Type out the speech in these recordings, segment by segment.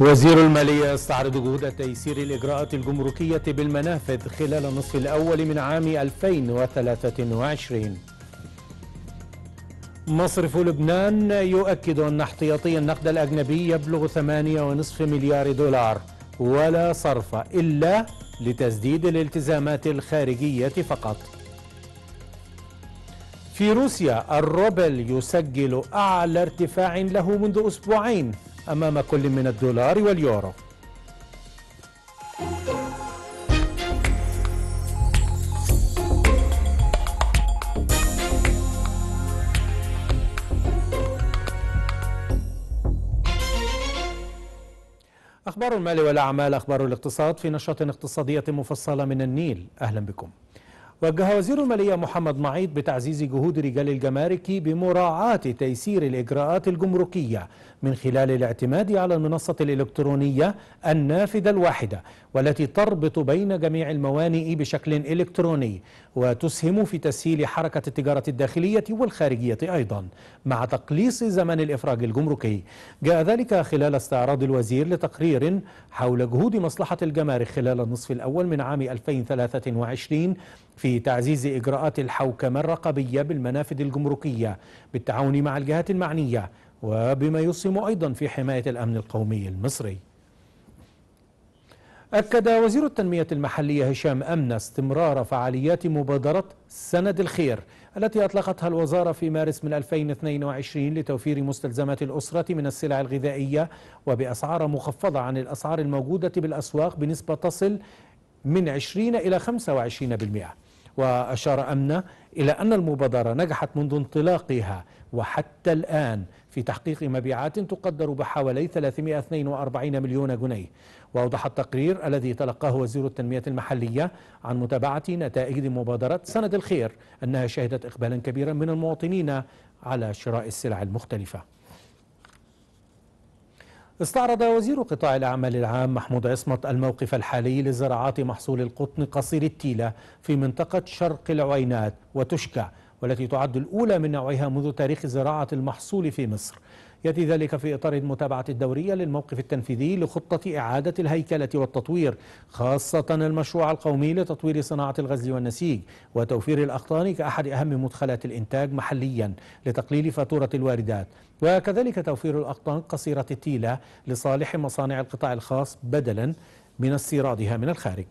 وزير المالية استعرض جهود تيسير الإجراءات الجمركية بالمنافذ خلال النصف الأول من عام 2023 مصرف لبنان يؤكد أن احتياطي النقد الأجنبي يبلغ 8.5 مليار دولار ولا صرف إلا لتسديد الالتزامات الخارجية فقط في روسيا الروبل يسجل أعلى ارتفاع له منذ أسبوعين أمام كل من الدولار واليورو أخبار المال والأعمال أخبار الاقتصاد في نشرة اقتصادية مفصلة من النيل أهلا بكم وجه وزير المالية محمد معيط بتعزيز جهود رجال الجمارك بمراعاة تيسير الإجراءات الجمركية من خلال الاعتماد على المنصة الإلكترونية النافذة الواحدة والتي تربط بين جميع الموانئ بشكل إلكتروني وتسهم في تسهيل حركة التجارة الداخلية والخارجية أيضا مع تقليص زمن الإفراج الجمركي جاء ذلك خلال استعراض الوزير لتقرير حول جهود مصلحة الجمارك خلال النصف الأول من عام 2023 في تعزيز إجراءات الحوكمة الرقابية بالمنافذ الجمركية بالتعاون مع الجهات المعنية وبما يسهم أيضا في حماية الأمن القومي المصري أكد وزير التنمية المحلية هشام امن استمرار فعاليات مبادرة سند الخير التي أطلقتها الوزارة في مارس من 2022 لتوفير مستلزمات الأسرة من السلع الغذائية وبأسعار مخفضة عن الأسعار الموجودة بالأسواق بنسبة تصل من 20 إلى 25% وأشار امن إلى أن المبادرة نجحت منذ انطلاقها وحتى الآن في تحقيق مبيعات تقدر بحوالي 342 مليون جنيه وأوضح التقرير الذي تلقاه وزير التنمية المحلية عن متابعة نتائج مبادرة سند الخير أنها شهدت إقبالا كبيرا من المواطنين على شراء السلع المختلفة استعرض وزير قطاع الأعمال العام محمود عصمت الموقف الحالي لزراعات محصول القطن قصير التيلة في منطقة شرق العوينات وتشكى والتي تعد الأولى من نوعها منذ تاريخ زراعة المحصول في مصر يأتي ذلك في إطار المتابعة الدورية للموقف التنفيذي لخطة إعادة الهيكلة والتطوير خاصة المشروع القومي لتطوير صناعة الغزل والنسيج وتوفير الأقطان كأحد أهم مدخلات الإنتاج محليا لتقليل فاتورة الواردات وكذلك توفير الأقطان قصيرة التيلة لصالح مصانع القطاع الخاص بدلا من استيرادها من الخارج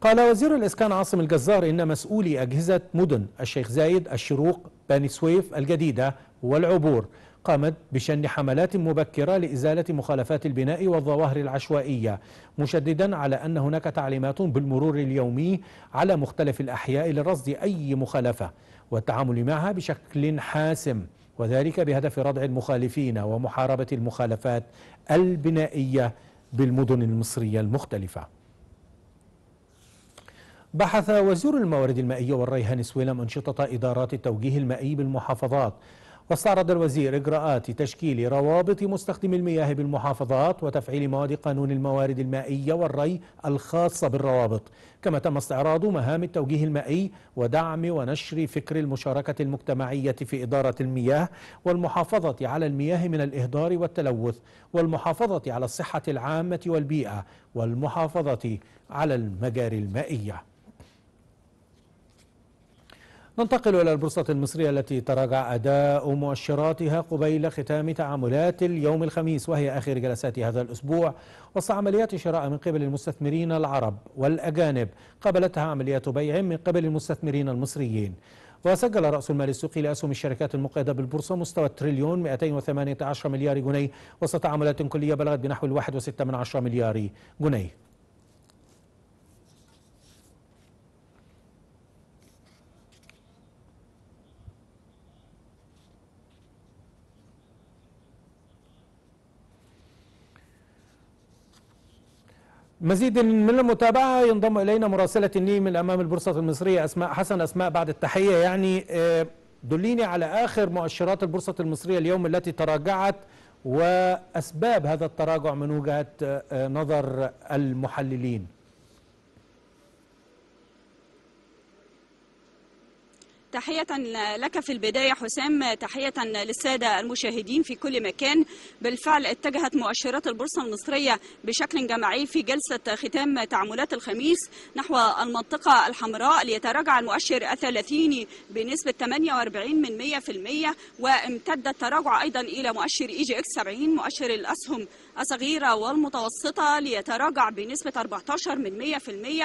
قال وزير الإسكان عاصم الجزار إن مسؤولي أجهزة مدن الشيخ زايد الشروق بني سويف الجديدة والعبور قامت بشن حملات مبكرة لإزالة مخالفات البناء والظواهر العشوائية مشددا على أن هناك تعليمات بالمرور اليومي على مختلف الأحياء لرصد أي مخالفة والتعامل معها بشكل حاسم وذلك بهدف ردع المخالفين ومحاربة المخالفات البنائية بالمدن المصرية المختلفة بحث وزير الموارد المائية والريهان سويلم أنشطة إدارات التوجيه المائي بالمحافظات واستعرض الوزير إجراءات تشكيل روابط مستخدمي المياه بالمحافظات وتفعيل مواد قانون الموارد المائية والري الخاصة بالروابط كما تم استعراض مهام التوجيه المائي ودعم ونشر فكر المشاركة المجتمعية في إدارة المياه والمحافظة على المياه من الإهدار والتلوث والمحافظة على الصحة العامة والبيئة والمحافظة على المجاري المائية ننتقل إلى البورصة المصرية التي تراجع أداء مؤشراتها قبيل ختام تعاملات اليوم الخميس وهي آخر جلسات هذا الأسبوع وسط عمليات شراء من قبل المستثمرين العرب والأجانب قابلتها عمليات بيع من قبل المستثمرين المصريين وسجل رأس المال السوقي لأسهم الشركات المقيدة بالبورصة مستوى تريليون 218 مليار جنيه وسط تعاملات كلية بلغت بنحو 1.6 مليار جنيه مزيد من المتابعة ينضم إلينا مراسلة النيل من أمام البورصة المصرية أسماء حسن أسماء بعد التحية يعني آه، دليني على آخر مؤشرات البورصة المصرية اليوم التي تراجعت وأسباب هذا التراجع من وجهة آه، نظر المحللين تحية لك في البداية حسام تحية للسادة المشاهدين في كل مكان بالفعل اتجهت مؤشرات البورصة المصرية بشكل جماعي في جلسة ختام تعاملات الخميس نحو المنطقة الحمراء ليتراجع المؤشر الثلاثيني بنسبة 48 من 100% وامتد التراجع أيضا إلى مؤشر إي جي إكس 70 مؤشر الأسهم الصغيرة والمتوسطة ليتراجع بنسبة 14 من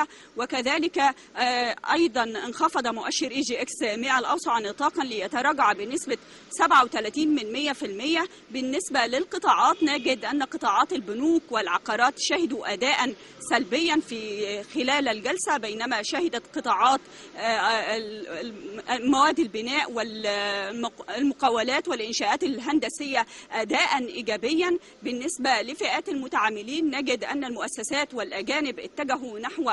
100% وكذلك آه، أيضا انخفض مؤشر إي جي إكس 100 الأوسع نطاقا ليتراجع بنسبة 37 من 100% بالنسبة للقطاعات نجد أن قطاعات البنوك والعقارات شهدوا أداء سلبيا في خلال الجلسة بينما شهدت قطاعات آه، مواد البناء والمقاولات والإنشاءات الهندسية أداء إيجابيا بالنسبة لفئات المتعاملين نجد أن المؤسسات والأجانب اتجهوا نحو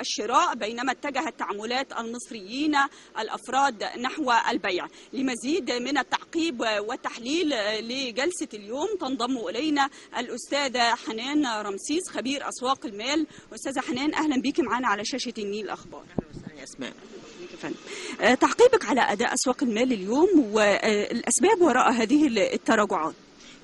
الشراء بينما اتجهت تعاملات المصريين الأفراد نحو البيع لمزيد من التعقيب والتحليل لجلسة اليوم تنضم إلينا الأستاذة حنان رمسيس خبير أسواق المال أستاذة حنان أهلا بك معنا على شاشة النيل أخبار أسماء آه، تعقيبك على أداء أسواق المال اليوم والأسباب آه، وراء هذه التراجعات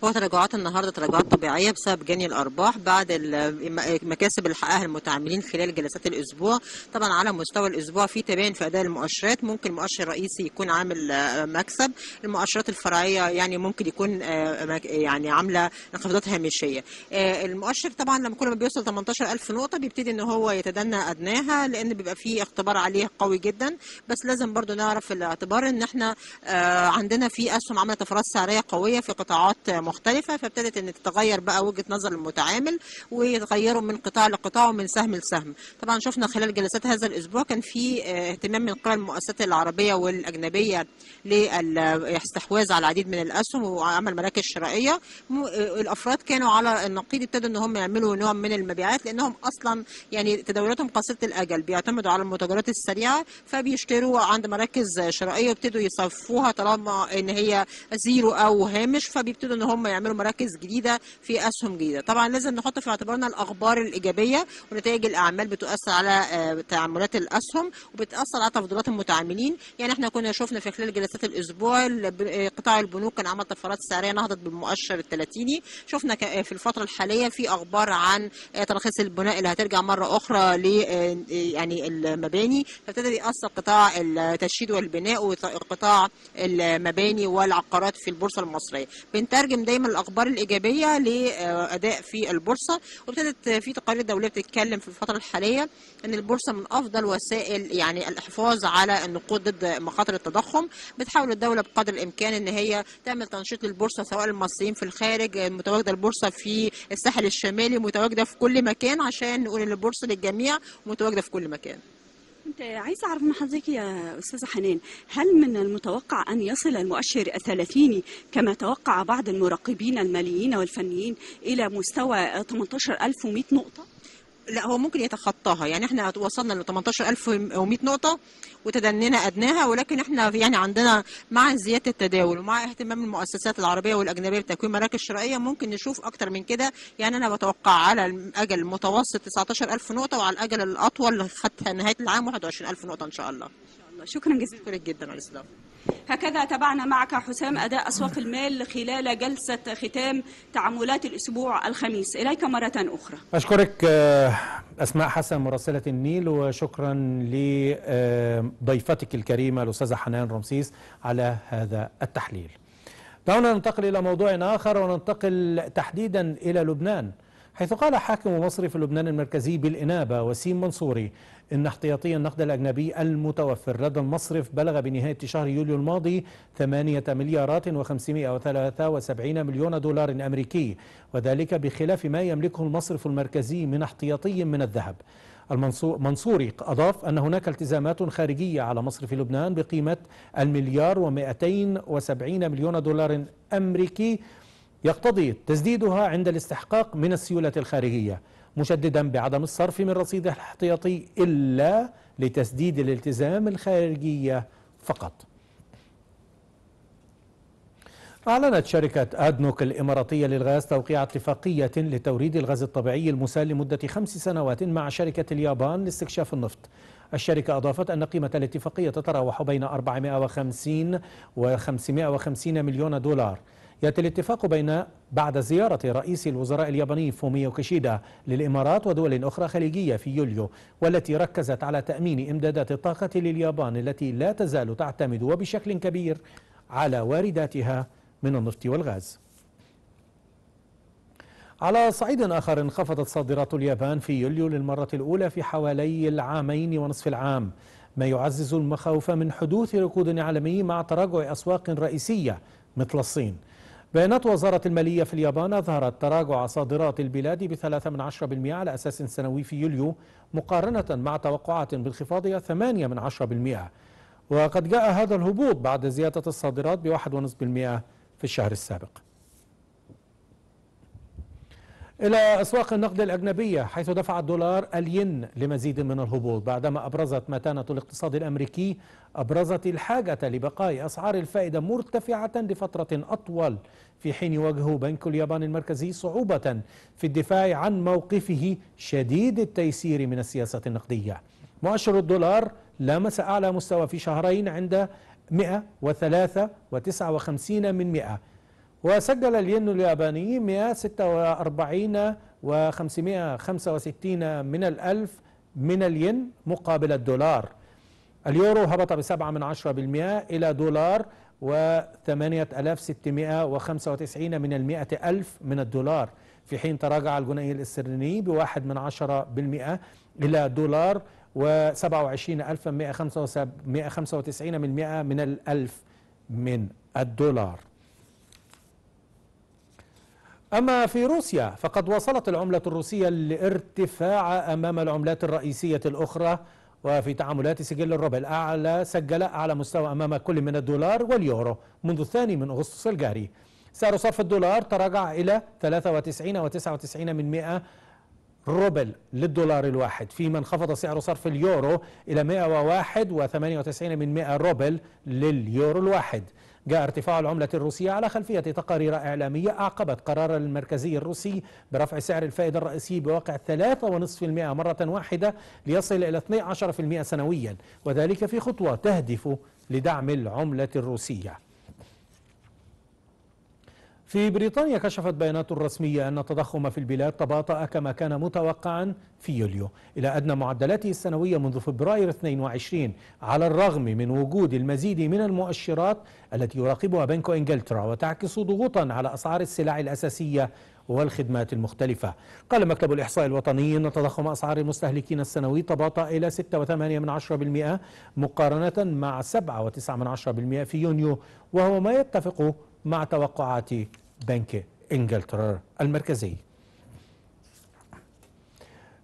هو تراجعات النهارده تراجعات طبيعيه بسبب جني الارباح بعد المكاسب اللي حققها المتعاملين خلال جلسات الاسبوع طبعا على مستوى الاسبوع في تباين في اداء المؤشرات ممكن المؤشر الرئيسي يكون عامل آه، مكسب المؤشرات الفرعيه يعني ممكن يكون آه، يعني عامله انخفاضات هامشيه آه، المؤشر طبعا لما كل ما بيوصل 18000 نقطه بيبتدي ان هو يتدنى ادناها لان بيبقى في اختبار عليه قوي جدا بس لازم برضو نعرف الاعتبار ان احنا عندنا في اسهم عامله طفرات سعريه قويه في قطاعات مختلفه فابتدت ان تتغير بقى وجهه نظر المتعامل ويتغيروا من قطاع لقطاع ومن سهم لسهم طبعا شفنا خلال جلسات هذا الاسبوع كان في آه، اهتمام من قبل المؤسسات العربيه والاجنبيه للاستحواذ آه، على العديد من الاسهم وعمل مراكز شرائيه آه، الافراد كانوا على النقيض ابتدوا ان هم يعملوا نوع من المبيعات لانهم اصلا يعني تداولاتهم قصيره الاجل بيعتمدوا على المتجرات السريعه فبيشتروا عند مراكز شرائيه ويبتدوا يصفوها طالما ان هي زيرو او هامش فبيبتدوا ان هم هم يعملوا مراكز جديده في اسهم جديده طبعا لازم نحط في اعتبارنا الاخبار الايجابيه ونتائج الاعمال بتؤثر على آه، تعاملات الاسهم وبتاثر على تفضيلات المتعاملين يعني احنا كنا شفنا في خلال جلسات الاسبوع آه، قطاع البنوك كان عمل طفرات سعريه نهضت بالمؤشر الثلاثيني شفنا آه، في الفتره الحاليه في اخبار عن تراخيص البناء اللي هترجع مره اخرى ل يعني المباني فابتدى ياثر قطاع التشييد والبناء وقطاع المباني والعقارات في البورصه المصريه بنترجم دايما الاخبار الايجابيه لاداء في البورصه وابتدت في تقارير دوليه بتتكلم في الفتره الحاليه ان البورصه من افضل وسائل يعني الحفاظ على النقود ضد مخاطر التضخم بتحاول الدوله بقدر الامكان ان هي تعمل تنشيط للبورصه سواء المصريين في الخارج متواجده البورصه في الساحل الشمالي متواجده في كل مكان عشان نقول ان البورصه للجميع متواجده في كل مكان كنت عايزة أعرف من حضرتك يا أستاذة حنان هل من المتوقع أن يصل المؤشر الثلاثيني كما توقع بعض المراقبين الماليين والفنيين إلى مستوى 18100 نقطة؟ لا هو ممكن يتخطاها يعني احنا وصلنا ل 18100 نقطه وتدنينا ادناها ولكن احنا يعني عندنا مع زياده التداول ومع اهتمام المؤسسات العربيه والاجنبيه بتكوين مراكز شرائيه ممكن نشوف اكتر من كده يعني انا بتوقع على الاجل المتوسط 19000 نقطه وعلى الاجل الاطول حتى نهايه العام 21000 نقطه ان شاء الله شكرا جزيلا شكرا جدا على الاستضافه هكذا تابعنا معك حسام أداء أسواق المال خلال جلسة ختام تعاملات الأسبوع الخميس إليك مرة أخرى أشكرك آه، أسماء حسن مراسلة النيل وشكرا لضيفتك الكريمة الأستاذة حنان رمسيس على هذا التحليل دعونا ننتقل إلى موضوع آخر وننتقل تحديدا إلى لبنان حيث قال حاكم مصر في لبنان المركزي بالإنابة وسيم منصوري إن احتياطي النقد الأجنبي المتوفر لدى المصرف بلغ بنهاية شهر يوليو الماضي 8 مليارات و573 مليون دولار أمريكي وذلك بخلاف ما يملكه المصرف المركزي من احتياطي من الذهب المنصوري أضاف أن هناك التزامات خارجية على مصر في لبنان بقيمة المليار و270 مليون دولار أمريكي يقتضي تسديدها عند الاستحقاق من السيولة الخارجية مشددا بعدم الصرف من رصيده الاحتياطي إلا لتسديد الالتزام الخارجية فقط أعلنت شركة أدنوك الإماراتية للغاز توقيع اتفاقية لتوريد الغاز الطبيعي المسال لمدة خمس سنوات مع شركة اليابان لاستكشاف النفط الشركة أضافت أن قيمة الاتفاقية تتراوح بين 450 و 550 مليون دولار يأتي الاتفاق بين بعد زيارة رئيس الوزراء الياباني فوميو كيشيدا للإمارات ودول أخرى خليجية في يوليو والتي ركزت على تأمين إمدادات الطاقة لليابان التي لا تزال تعتمد وبشكل كبير على وارداتها من النفط والغاز على صعيد آخر انخفضت صادرات اليابان في يوليو للمرة الأولى في حوالي العامين ونصف العام ما يعزز المخاوف من حدوث ركود عالمي مع تراجع أسواق رئيسية مثل الصين بيانات وزارة المالية في اليابان أظهرت تراجع صادرات البلاد بثلاثة من عشرة بالمئة على أساس سنوي في يوليو مقارنة مع توقعات بانخفاضها ثمانية من عشرة بالمئة وقد جاء هذا الهبوط بعد زيادة الصادرات بواحد ونصف بالمئة في الشهر السابق إلى أسواق النقد الأجنبية حيث دفع الدولار الين لمزيد من الهبوط بعدما أبرزت متانة الاقتصاد الأمريكي أبرزت الحاجة لبقاء أسعار الفائدة مرتفعة لفترة أطول في حين يواجه بنك اليابان المركزي صعوبة في الدفاع عن موقفه شديد التيسير من السياسة النقدية مؤشر الدولار لامس أعلى مستوى في شهرين عند 103.59 من 100 وسجل الين الياباني 146 و565 من الألف من الين مقابل الدولار اليورو هبط ب7 من عشرة بالمئة إلى دولار و8695 من المئة ألف من الدولار في حين تراجع الجنيه ب1 من عشرة بالمئة إلى دولار و27195 من المائة من الألف من الدولار أما في روسيا فقد وصلت العملة الروسية لارتفاع أمام العملات الرئيسية الأخرى وفي تعاملات سجل الربع الأعلى سجل أعلى مستوى أمام كل من الدولار واليورو منذ الثاني من أغسطس الجاري سعر صرف الدولار تراجع إلى 93.99 من 100 روبل للدولار الواحد فيما انخفض سعر صرف اليورو إلى 101.98 من 100 روبل لليورو الواحد جاء ارتفاع العملة الروسية على خلفية تقارير إعلامية أعقبت قرار المركزي الروسي برفع سعر الفائدة الرئيسي بواقع 3.5% مرة واحدة ليصل إلى 12% سنويا وذلك في خطوة تهدف لدعم العملة الروسية في بريطانيا كشفت بيانات رسمية أن التضخم في البلاد تباطأ كما كان متوقعا في يوليو إلى أدنى معدلاته السنوية منذ فبراير 22 على الرغم من وجود المزيد من المؤشرات التي يراقبها بنك إنجلترا وتعكس ضغوطا على أسعار السلع الأساسية والخدمات المختلفة قال مكتب الإحصاء الوطني أن تضخم أسعار المستهلكين السنوي تباطأ إلى 6.8% مقارنة مع 7.9% في يونيو وهو ما يتفق مع توقعات بنك انجلترا المركزي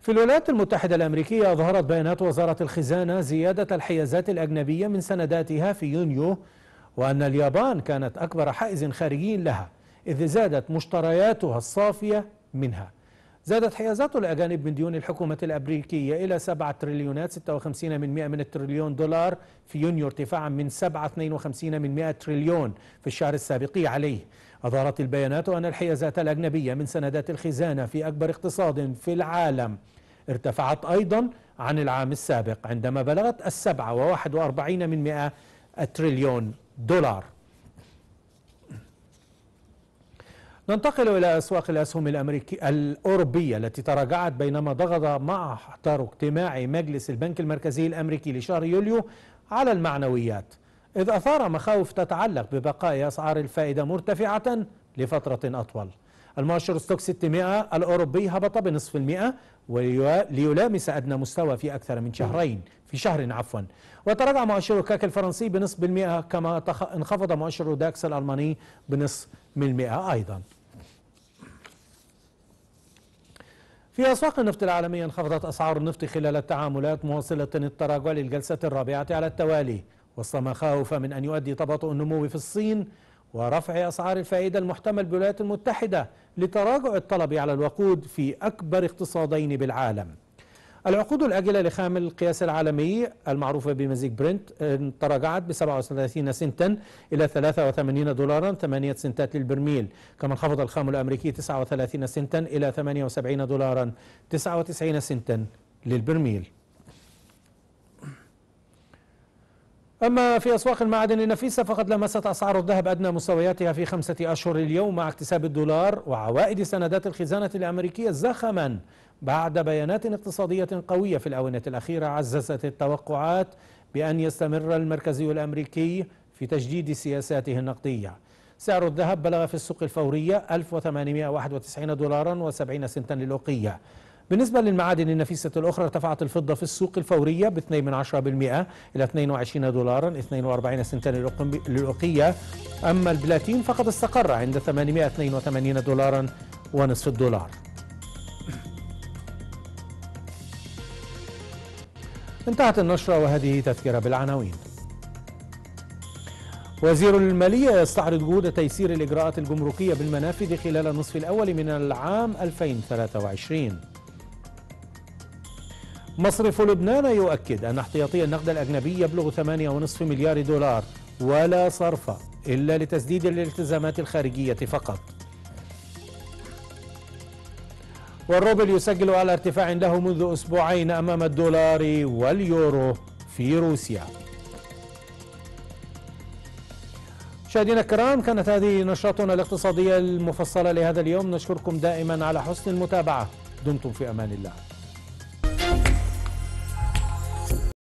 في الولايات المتحدة الأمريكية أظهرت بيانات وزارة الخزانة زيادة الحيازات الأجنبية من سنداتها في يونيو وأن اليابان كانت أكبر حائز خارجي لها إذ زادت مشترياتها الصافية منها زادت حيازات الأجانب من ديون الحكومة الأمريكية إلى 7 تريليونات 56 من 100 من التريليون دولار في يونيو ارتفاعا من 752 من 100 تريليون في الشهر السابق عليه أظهرت البيانات أن الحيازات الأجنبية من سندات الخزانة في أكبر اقتصاد في العالم ارتفعت أيضا عن العام السابق عندما بلغت السبعة وواحد وأربعين من مئة تريليون دولار ننتقل إلى أسواق الأسهم الأمريكي الأوروبية التي تراجعت بينما ضغط محضر اجتماع مجلس البنك المركزي الأمريكي لشهر يوليو على المعنويات إذ أثار مخاوف تتعلق ببقاء أسعار الفائدة مرتفعة لفترة أطول المؤشر ستوك 600 الأوروبي هبط بنصف المئة ليلامس أدنى مستوى في أكثر من شهرين في شهر عفوا وتراجع مؤشر كاك الفرنسي بنصف المئة كما انخفض مؤشر داكس الألماني بنصف من المئة أيضا في أسواق النفط العالمية انخفضت أسعار النفط خلال التعاملات مواصلة التراجع للجلسة الرابعة على التوالي وسط مخاوف من أن يؤدي تباطؤ النمو في الصين ورفع أسعار الفائدة المحتمل بالولايات المتحدة لتراجع الطلب على الوقود في أكبر اقتصادين بالعالم العقود الآجلة لخام القياس العالمي المعروفة بمزيج برنت آه، تراجعت ب 37 سنتا إلى 83 دولارا 8 سنتات للبرميل كما انخفض الخام الأمريكي 39 سنتا إلى 78 دولارا 99 سنتا للبرميل أما في أسواق المعادن النفيسة فقد لمست أسعار الذهب أدنى مستوياتها في خمسة أشهر اليوم مع اكتساب الدولار وعوائد سندات الخزانة الأمريكية زخما بعد بيانات اقتصادية قوية في الآونة الأخيرة عززت التوقعات بأن يستمر المركزي الأمريكي في تجديد سياساته النقدية سعر الذهب بلغ في السوق الفورية 1891 دولارا و70 سنتا للأوقية بالنسبة للمعادن النفيسة الأخرى ارتفعت الفضة في السوق الفورية ب 2% إلى 22 دولارا 42 سنتا للأوقية أما البلاتين فقد استقر عند 882 دولارا ونصف الدولار انتهت النشرة وهذه تذكرة بالعناوين وزير المالية يستعرض جهود تيسير الإجراءات الجمركية بالمنافذ خلال النصف الأول من العام 2023 مصرف لبنان يؤكد أن احتياطي النقد الأجنبي يبلغ 8.5 مليار دولار ولا صرف إلا لتسديد الالتزامات الخارجية فقط والروبل يسجل على ارتفاع له منذ أسبوعين أمام الدولار واليورو في روسيا مشاهدينا الكرام كانت هذه نشاطنا الاقتصادية المفصلة لهذا اليوم نشكركم دائما على حسن المتابعة دمتم في أمان الله